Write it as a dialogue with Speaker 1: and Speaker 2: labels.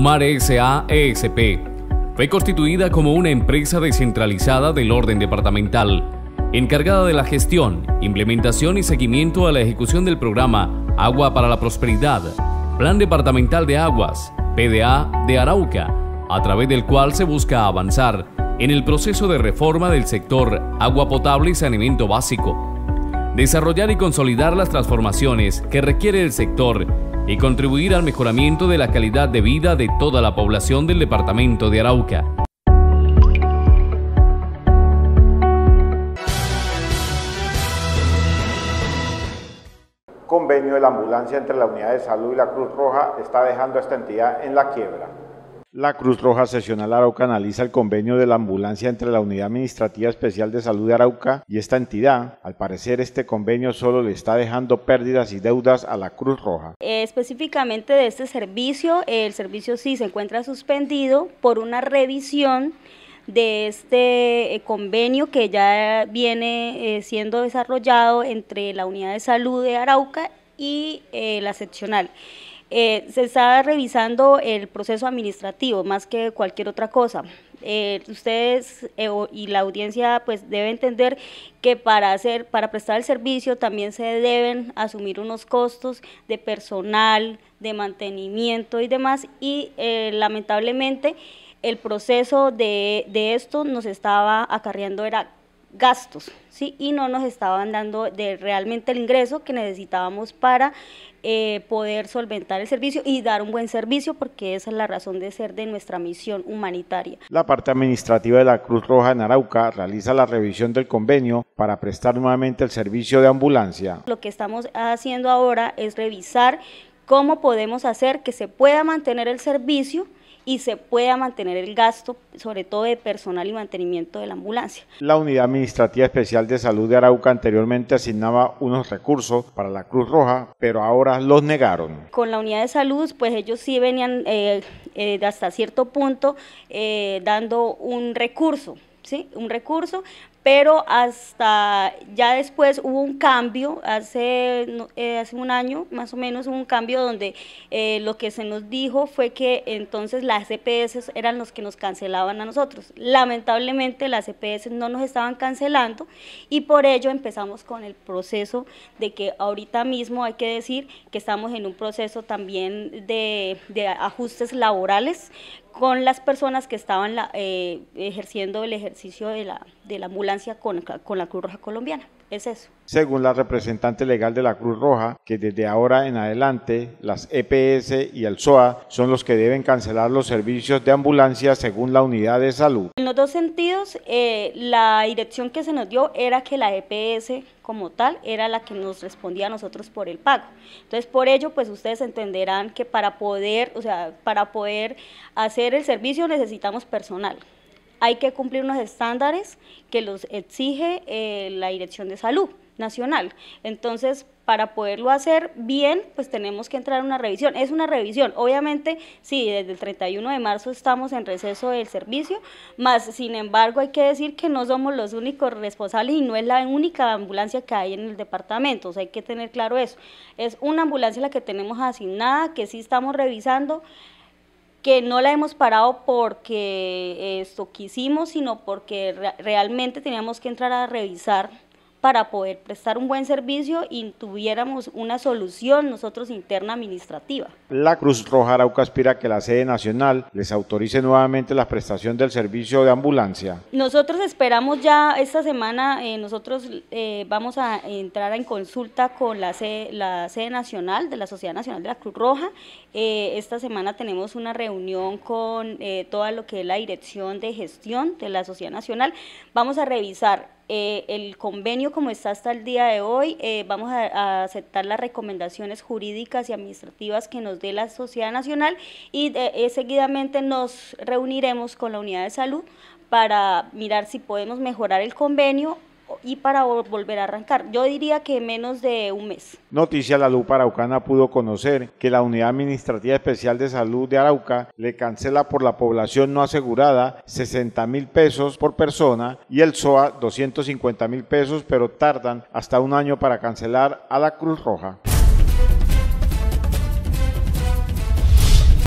Speaker 1: Humar S.A.E.S.P. Fue constituida como una empresa descentralizada del orden departamental, encargada de la gestión, implementación y seguimiento a la ejecución del programa Agua para la Prosperidad, Plan Departamental de Aguas, PDA de Arauca, a través del cual se busca avanzar en el proceso de reforma del sector agua potable y saneamiento básico, desarrollar y consolidar las transformaciones que requiere el sector y contribuir al mejoramiento de la calidad de vida de toda la población del departamento de Arauca.
Speaker 2: Convenio de la ambulancia entre la Unidad de Salud y la Cruz Roja está dejando a esta entidad en la quiebra. La Cruz Roja Seccional Arauca analiza el convenio de la ambulancia entre la Unidad Administrativa Especial de Salud de Arauca y esta entidad. Al parecer, este convenio solo le está dejando pérdidas y deudas a la Cruz Roja.
Speaker 3: Eh, específicamente de este servicio, el servicio sí se encuentra suspendido por una revisión de este eh, convenio que ya viene eh, siendo desarrollado entre la Unidad de Salud de Arauca y la seccional. Eh, se está revisando el proceso administrativo más que cualquier otra cosa. Eh, ustedes eh, y la audiencia pues debe entender que para hacer para prestar el servicio también se deben asumir unos costos de personal de mantenimiento y demás y lamentablemente el proceso de, de esto nos estaba acarreando era gastos, ¿sí? Y no nos estaban dando de realmente el ingreso que necesitábamos para eh, poder solventar el servicio y dar un buen servicio, porque esa es la razón de ser de nuestra misión humanitaria.
Speaker 2: La parte administrativa de la Cruz Roja en Arauca realiza la revisión del convenio para prestar nuevamente el servicio de ambulancia.
Speaker 3: Lo que estamos haciendo ahora es revisar cómo podemos hacer que se pueda mantener el servicio y se pueda mantener el gasto, sobre todo de personal y mantenimiento de la ambulancia.
Speaker 2: La Unidad Administrativa Especial de Salud de Arauca anteriormente asignaba unos recursos para la Cruz Roja, pero ahora los negaron.
Speaker 3: Con la Unidad de Salud, pues ellos sí venían eh, eh, hasta cierto punto eh, dando un recurso, ¿sí? un recurso, pero hasta ya después hubo un cambio, hace, eh, hace un año más o menos hubo un cambio donde eh, lo que se nos dijo fue que entonces las CPS e eran los que nos cancelaban a nosotros. Lamentablemente las CPS e no nos estaban cancelando y por ello empezamos con el proceso de que ahorita mismo hay que decir que estamos en un proceso también de, ajustes laborales con las personas que estaban eh, ejerciendo el ejercicio de la, de con, la Cruz Roja Colombiana. Es eso.
Speaker 2: Según la representante legal de la Cruz Roja, que desde ahora en adelante las EPS y el SOA son los que deben cancelar los servicios de ambulancia según la unidad de salud.
Speaker 3: En los dos sentidos, eh, la dirección que se nos dio era que la EPS como tal era la que nos respondía a nosotros por el pago. Entonces, por ello, pues ustedes entenderán que para poder, o sea, para poder hacer el servicio necesitamos personal hay que cumplir unos estándares que los exige eh, la Dirección de Salud Nacional. Entonces, para poderlo hacer bien, pues tenemos que entrar a una revisión. Es una revisión, obviamente, sí, desde el 31 de marzo estamos en receso del servicio, más sin embargo hay que decir que no somos los únicos responsables y no es la única ambulancia que hay en el departamento, o sea, hay que tener claro eso. Es una ambulancia la que tenemos asignada, que sí estamos revisando que no la hemos parado porque esto quisimos, sino porque realmente teníamos que entrar a revisar para poder prestar un buen servicio y tuviéramos una solución nosotros interna administrativa.
Speaker 2: La Cruz Roja Arauca aspira a que la sede nacional les autorice nuevamente la prestación del servicio de ambulancia.
Speaker 3: Nosotros esperamos ya esta semana, eh, nosotros eh, vamos a entrar en consulta con la sede, nacional de la Sociedad Nacional de la Cruz Roja. Eh, esta semana tenemos una reunión con toda lo que es la dirección de gestión de la Sociedad Nacional. Vamos a revisar eh, el convenio como está hasta el día de hoy, eh, vamos a, aceptar las recomendaciones jurídicas y administrativas que nos dé la Sociedad Nacional y eh, seguidamente nos reuniremos con la Unidad de Salud para mirar si podemos mejorar el convenio y para volver a arrancar. Yo diría que menos de un mes.
Speaker 2: Noticia, la Lupa Araucana pudo conocer que la Unidad Administrativa Especial de Salud de Arauca le cancela por la población no asegurada 60 mil pesos por persona y el SOA 250 mil pesos, pero tardan hasta un año para cancelar a la Cruz Roja.